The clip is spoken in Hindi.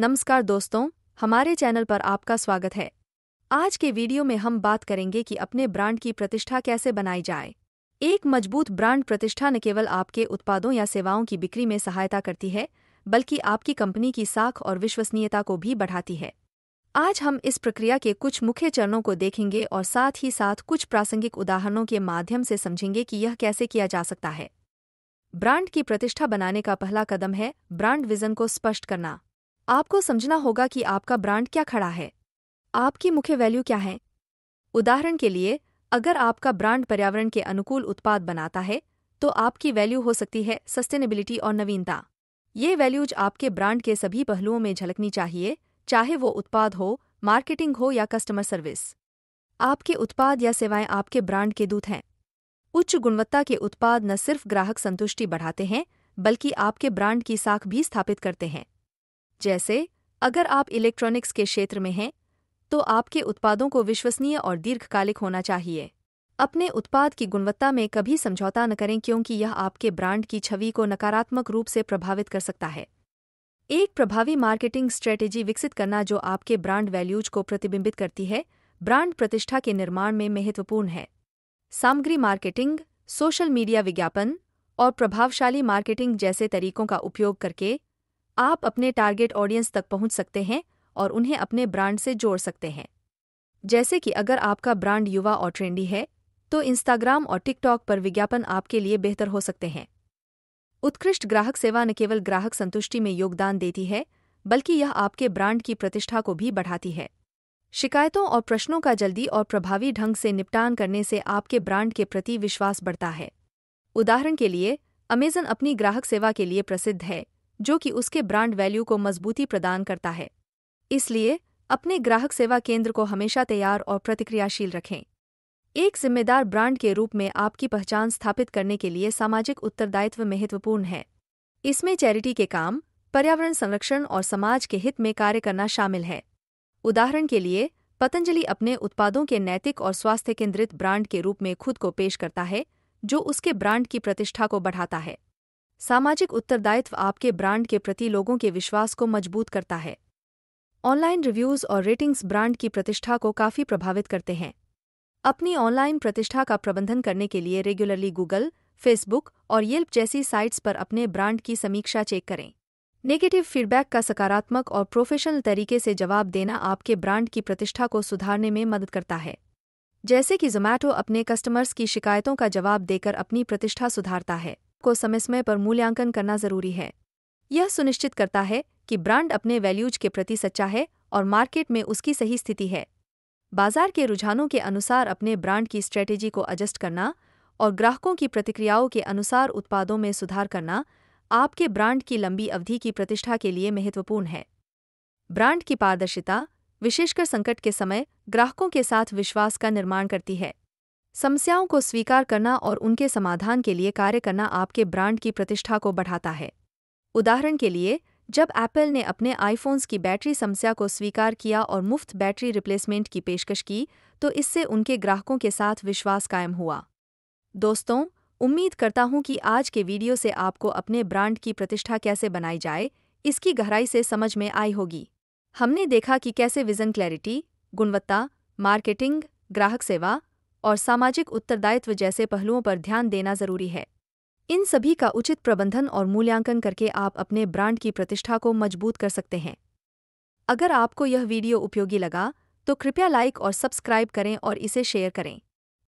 नमस्कार दोस्तों हमारे चैनल पर आपका स्वागत है आज के वीडियो में हम बात करेंगे कि अपने ब्रांड की प्रतिष्ठा कैसे बनाई जाए एक मजबूत ब्रांड प्रतिष्ठा न केवल आपके उत्पादों या सेवाओं की बिक्री में सहायता करती है बल्कि आपकी कंपनी की साख और विश्वसनीयता को भी बढ़ाती है आज हम इस प्रक्रिया के कुछ मुख्य चरणों को देखेंगे और साथ ही साथ कुछ प्रासंगिक उदाहरणों के माध्यम से समझेंगे कि यह कैसे किया जा सकता है ब्रांड की प्रतिष्ठा बनाने का पहला कदम है ब्रांड विजन को स्पष्ट करना आपको समझना होगा कि आपका ब्रांड क्या खड़ा है आपकी मुख्य वैल्यू क्या है उदाहरण के लिए अगर आपका ब्रांड पर्यावरण के अनुकूल उत्पाद बनाता है तो आपकी वैल्यू हो सकती है सस्टेनेबिलिटी और नवीनता ये वैल्यूज आपके ब्रांड के सभी पहलुओं में झलकनी चाहिए चाहे वो उत्पाद हो मार्केटिंग हो या कस्टमर सर्विस आपके उत्पाद या सेवाएं आपके ब्रांड के दूत हैं उच्च गुणवत्ता के उत्पाद न सिर्फ ग्राहक संतुष्टि बढ़ाते हैं बल्कि आपके ब्रांड की साख भी स्थापित करते हैं जैसे अगर आप इलेक्ट्रॉनिक्स के क्षेत्र में हैं तो आपके उत्पादों को विश्वसनीय और दीर्घकालिक होना चाहिए अपने उत्पाद की गुणवत्ता में कभी समझौता न करें क्योंकि यह आपके ब्रांड की छवि को नकारात्मक रूप से प्रभावित कर सकता है एक प्रभावी मार्केटिंग स्ट्रेटेजी विकसित करना जो आपके ब्रांड वैल्यूज को प्रतिबिंबित करती है ब्रांड प्रतिष्ठा के निर्माण में महत्वपूर्ण है सामग्री मार्केटिंग सोशल मीडिया विज्ञापन और प्रभावशाली मार्केटिंग जैसे तरीकों का उपयोग करके आप अपने टारगेट ऑडियंस तक पहुंच सकते हैं और उन्हें अपने ब्रांड से जोड़ सकते हैं जैसे कि अगर आपका ब्रांड युवा और ट्रेंडी है तो इंस्टाग्राम और टिकटॉक पर विज्ञापन आपके लिए बेहतर हो सकते हैं उत्कृष्ट ग्राहक सेवा न केवल ग्राहक संतुष्टि में योगदान देती है बल्कि यह आपके ब्रांड की प्रतिष्ठा को भी बढ़ाती है शिकायतों और प्रश्नों का जल्दी और प्रभावी ढंग से निपटान करने से आपके ब्रांड के प्रति विश्वास बढ़ता है उदाहरण के लिए अमेजन अपनी ग्राहक सेवा के लिए प्रसिद्ध है जो कि उसके ब्रांड वैल्यू को मजबूती प्रदान करता है इसलिए अपने ग्राहक सेवा केंद्र को हमेशा तैयार और प्रतिक्रियाशील रखें एक जिम्मेदार ब्रांड के रूप में आपकी पहचान स्थापित करने के लिए सामाजिक उत्तरदायित्व महत्वपूर्ण है इसमें चैरिटी के काम पर्यावरण संरक्षण और समाज के हित में कार्य करना शामिल है उदाहरण के लिए पतंजलि अपने उत्पादों के नैतिक और स्वास्थ्य केंद्रित ब्रांड के रूप में खुद को पेश करता है जो उसके ब्रांड की प्रतिष्ठा को बढ़ाता है सामाजिक उत्तरदायित्व आपके ब्रांड के प्रति लोगों के विश्वास को मजबूत करता है ऑनलाइन रिव्यूज़ और रेटिंग्स ब्रांड की प्रतिष्ठा को काफ़ी प्रभावित करते हैं अपनी ऑनलाइन प्रतिष्ठा का प्रबंधन करने के लिए रेगुलरली गूगल फेसबुक और येल्प जैसी साइट्स पर अपने ब्रांड की समीक्षा चेक करें नेगेटिव फीडबैक का सकारात्मक और प्रोफेशनल तरीके से जवाब देना आपके ब्रांड की प्रतिष्ठा को सुधारने में मदद करता है जैसे कि जोमैटो अपने कस्टमर्स की शिकायतों का जवाब देकर अपनी प्रतिष्ठा सुधारता है को समय समय पर मूल्यांकन करना जरूरी है यह सुनिश्चित करता है कि ब्रांड अपने वैल्यूज के प्रति सच्चा है और मार्केट में उसकी सही स्थिति है बाजार के रुझानों के अनुसार अपने ब्रांड की स्ट्रेटेजी को एडजस्ट करना और ग्राहकों की प्रतिक्रियाओं के अनुसार उत्पादों में सुधार करना आपके ब्रांड की लंबी अवधि की प्रतिष्ठा के लिए महत्वपूर्ण है ब्रांड की पारदर्शिता विशेषकर संकट के समय ग्राहकों के साथ विश्वास का निर्माण करती है समस्याओं को स्वीकार करना और उनके समाधान के लिए कार्य करना आपके ब्रांड की प्रतिष्ठा को बढ़ाता है उदाहरण के लिए जब एप्पल ने अपने आईफोन्स की बैटरी समस्या को स्वीकार किया और मुफ्त बैटरी रिप्लेसमेंट की पेशकश की तो इससे उनके ग्राहकों के साथ विश्वास कायम हुआ दोस्तों उम्मीद करता हूं कि आज के वीडियो से आपको अपने ब्रांड की प्रतिष्ठा कैसे बनाई जाए इसकी गहराई से समझ में आई होगी हमने देखा कि कैसे विजन क्लैरिटी गुणवत्ता मार्केटिंग ग्राहक सेवा और सामाजिक उत्तरदायित्व जैसे पहलुओं पर ध्यान देना जरूरी है इन सभी का उचित प्रबंधन और मूल्यांकन करके आप अपने ब्रांड की प्रतिष्ठा को मजबूत कर सकते हैं अगर आपको यह वीडियो उपयोगी लगा तो कृपया लाइक और सब्सक्राइब करें और इसे शेयर करें